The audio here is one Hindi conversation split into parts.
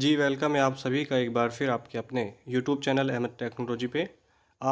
जी वेलकम है आप सभी का एक बार फिर आपके अपने यूट्यूब चैनल एम टेक्नोलॉजी पे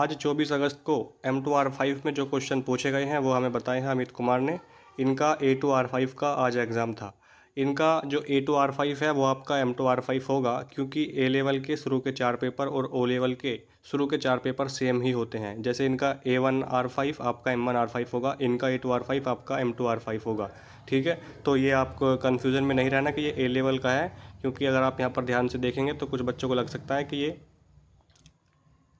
आज 24 अगस्त को एम टू आर फाइव में जो क्वेश्चन पूछे गए हैं वो हमें बताए हैं अमित कुमार ने इनका ए टू आर फाइव का आज एग्ज़ाम था इनका जो ए टू आर फाइव है वो आपका एम टू आर फाइव होगा क्योंकि ए लेवल के शुरू के चार पेपर और ओ लेवल के शुरू के चार पेपर सेम ही होते हैं जैसे इनका ए वन आर फाइव आपका एम वन आर फाइव होगा इनका ए टू आर फाइव आपका एम टू आर फाइव होगा ठीक है तो ये आप कन्फ्यूज़न में नहीं रहना कि ये ए लेवल का है क्योंकि अगर आप यहाँ पर ध्यान से देखेंगे तो कुछ बच्चों को लग सकता है कि ये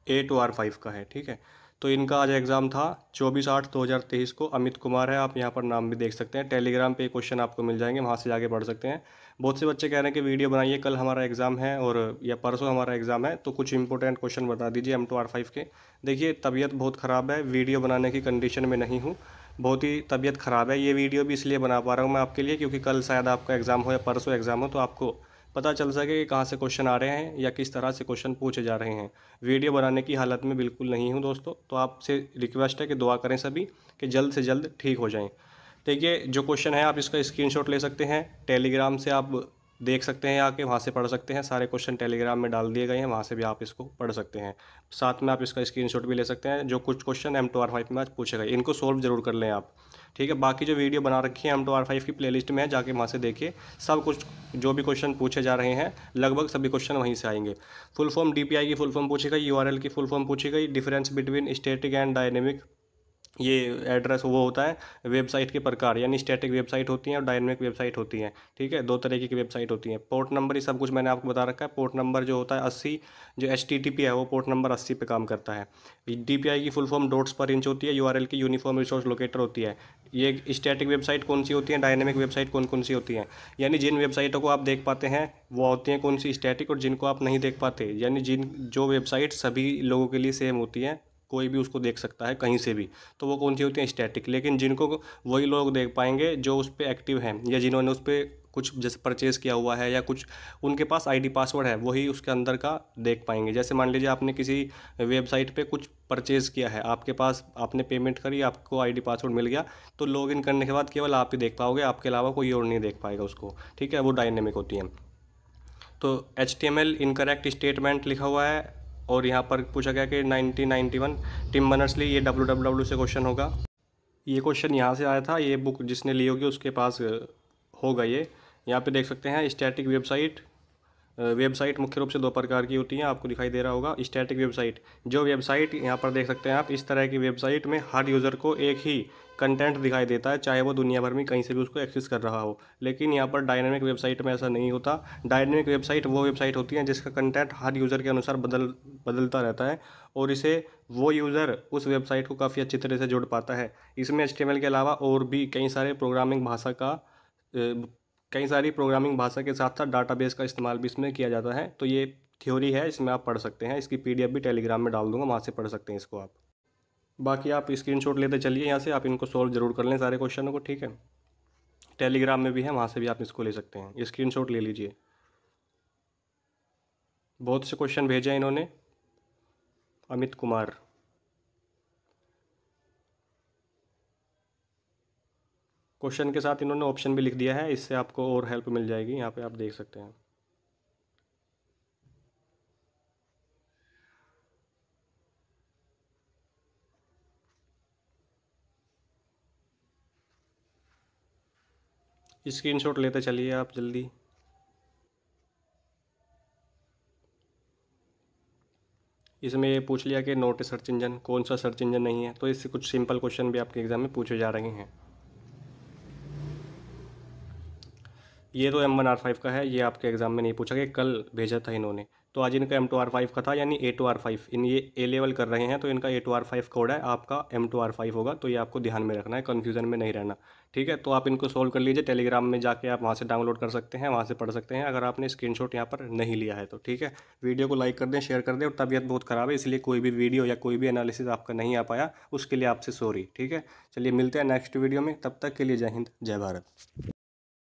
एट आर फाइव का है ठीक है तो इनका आज एग्ज़ाम था चौबीस आठ दो हज़ार तेईस को अमित कुमार है आप यहाँ पर नाम भी देख सकते हैं टेलीग्राम पे क्वेश्चन आपको मिल जाएंगे वहाँ से जाके पढ़ सकते हैं बहुत से बच्चे कह रहे हैं कि वीडियो बनाइए कल हमारा एग्ज़ाम है और या परसों हमारा एग्ज़ाम है तो कुछ इंपॉर्टेंट क्वेश्चन बता दीजिए एम टू आर फाइव के देखिए तबीयत बहुत ख़राब है वीडियो बनाने की कंडीशन में नहीं हूँ बहुत ही तबीयत ख़राब है ये वीडियो भी इसलिए बना पा रहा हूँ मैं आपके लिए क्योंकि कल शायद आपका एग्ज़ाम हो या परसों एग्ज़ाम हो तो आपको पता चल सके कि कहाँ से क्वेश्चन आ रहे हैं या किस तरह से क्वेश्चन पूछे जा रहे हैं वीडियो बनाने की हालत में बिल्कुल नहीं हूँ दोस्तों तो आपसे रिक्वेस्ट है कि दुआ करें सभी कि जल्द से जल्द ठीक हो जाएँ देखिए जो क्वेश्चन है आप इसका स्क्रीनशॉट ले सकते हैं टेलीग्राम से आप देख सकते हैं आके वहाँ से पढ़ सकते हैं सारे क्वेश्चन टेलीग्राम में डाल दिए गए हैं वहाँ से भी आप इसको पढ़ सकते हैं साथ में आप इसका स्क्रीनशॉट भी ले सकते हैं जो कुछ question M two R five में आज पूछे गए इनको सोल्व जरूर कर लें आप ठीक है बाकी जो वीडियो बना रखी है एम टू आर फाइव की प्लेलिस्ट में है जाके वहाँ से देखिए सब कुछ जो भी क्वेश्चन पूछे जा रहे हैं लगभग सभी क्वेश्चन वहीं से आएंगे फुल फॉर्म डी की फुल फॉर्म पूछी गई यू की फुल फॉर्म पूछी गई difference between static and dynamic ये एड्रेस वो होता है वेबसाइट के प्रकार यानी स्टैटिक वेबसाइट होती हैं और डायनेमिक वेबसाइट होती हैं ठीक है दो तरीके की वेबसाइट होती हैं पोर्ट नंबर ये सब कुछ मैंने आपको बता रखा है पोर्ट नंबर जो होता है अस्सी जो एच है वो पोर्ट नंबर अस्सी पे काम करता है डी की full form dots per inch होती है यू की यूनिफॉर्म रिसोर्स लोकेटर होती है ये स्टैटिक वेबसाइट कौन सी होती है डायनेमिक वेबसाइट कौन कौन सी होती हैं यानी जिन वेबसाइटों को आप देख पाते हैं वो होती हैं कौन सी स्टैटिक और जिनको आप नहीं देख पाते यानी जिन जो वेबसाइट सभी लोगों के लिए सेम होती हैं कोई भी उसको देख सकता है कहीं से भी तो वो कौन सी होती हैं स्टैटिक लेकिन जिनको वही लोग देख पाएंगे जो उस पर एक्टिव हैं या जिन्होंने उस पर कुछ जैसे परचेज़ किया हुआ है या कुछ उनके पास आईडी पासवर्ड है वही उसके अंदर का देख पाएंगे जैसे मान लीजिए आपने किसी वेबसाइट पे कुछ परचेज़ किया है आपके पास आपने पेमेंट करी आपको आईडी पासवर्ड मिल गया तो लॉग इन करने के बाद केवल आप ही देख पाओगे आपके अलावा कोई और नहीं देख पाएगा उसको ठीक है वो डायनेमिक होती है तो H T M L incorrect statement लिखा हुआ है और यहाँ पर पूछा गया कि 1991 टिम बनर्सली ये डब्ल्यू डब्ल्यू डब्ल्यू से क्वेश्चन होगा ये क्वेश्चन यहाँ से आया था ये बुक जिसने ली होगी उसके पास होगा ये यहाँ पे देख सकते हैं स्टैटिक वेबसाइट वेबसाइट मुख्य रूप से दो प्रकार की होती हैं आपको दिखाई दे रहा होगा स्टैटिक वेबसाइट जो वेबसाइट यहाँ पर देख सकते हैं आप इस तरह की वेबसाइट में हर यूज़र को एक ही कंटेंट दिखाई देता है चाहे वो दुनिया भर में कहीं से भी उसको एक्सेस कर रहा हो लेकिन यहाँ पर डायनेमिक वेबसाइट में ऐसा नहीं होता डायनेमिक वेबसाइट वो वेबसाइट होती है जिसका कंटेंट हर यूज़र के अनुसार बदल बदलता रहता है और इसे वो यूज़र उस वेबसाइट को काफ़ी अच्छी तरह से जोड़ पाता है इसमें एच के अलावा और भी कई सारे प्रोग्रामिंग भाषा का कई सारी प्रोग्रामिंग भाषा के साथ साथ डाटाबेस का इस्तेमाल भी इसमें किया जाता है तो ये थ्योरी है इसमें आप पढ़ सकते हैं इसकी पी भी टेलीग्राम में डाल दूंगा वहाँ से पढ़ सकते हैं इसको आप बाकी आप स्क्रीन लेते चलिए यहाँ से आप इनको सॉल्व जरूर कर लें सारे क्वेश्चनों को ठीक है टेलीग्राम में भी है वहाँ से भी आप इसको ले सकते हैं शॉट ले लीजिए बहुत से क्वेश्चन भेजे हैं इन्होंने अमित कुमार क्वेश्चन के साथ इन्होंने ऑप्शन भी लिख दिया है इससे आपको और हेल्प मिल जाएगी यहाँ पे आप देख सकते हैं स्क्रीनशॉट लेते चलिए आप जल्दी इसमें ये पूछ लिया कि नोट सर्च इंजन कौन सा सर्च इंजन नहीं है तो इससे कुछ सिंपल क्वेश्चन भी आपके एग्ज़ाम में पूछे जा रहे हैं ये तो एम वन आर फाइव का है ये आपके एग्ज़ाम में नहीं पूछा गया कल भेजा था इन्होंने तो आज इनका एम टू आर फाइव का था यानी ए टू आर फाइव इन ये ए लेवल कर रहे हैं तो इनका A two R five code है आपका एम टू आर फाइव होगा तो ये आपको ध्यान में रखना है कन्फ्यूजन में नहीं रहना ठीक है तो आप इनको सोल्व कर लीजिए टेलीग्राम में जाके आप वहाँ से डाउनलोड कर सकते हैं वहाँ से पढ़ सकते हैं अगर आपने स्क्रीन शॉट यहाँ पर नहीं लिया है तो ठीक है वीडियो को लाइक कर दें शेयर कर दें और तबियत बहुत ख़राब है इसलिए कोई भी वीडियो या कोई भी एनालिसिस आपका नहीं आ पाया उसके लिए आपसे सॉरी ठीक है चलिए मिलते हैं नेक्स्ट वीडियो में तब तक के लिए जय हिंद जय भारत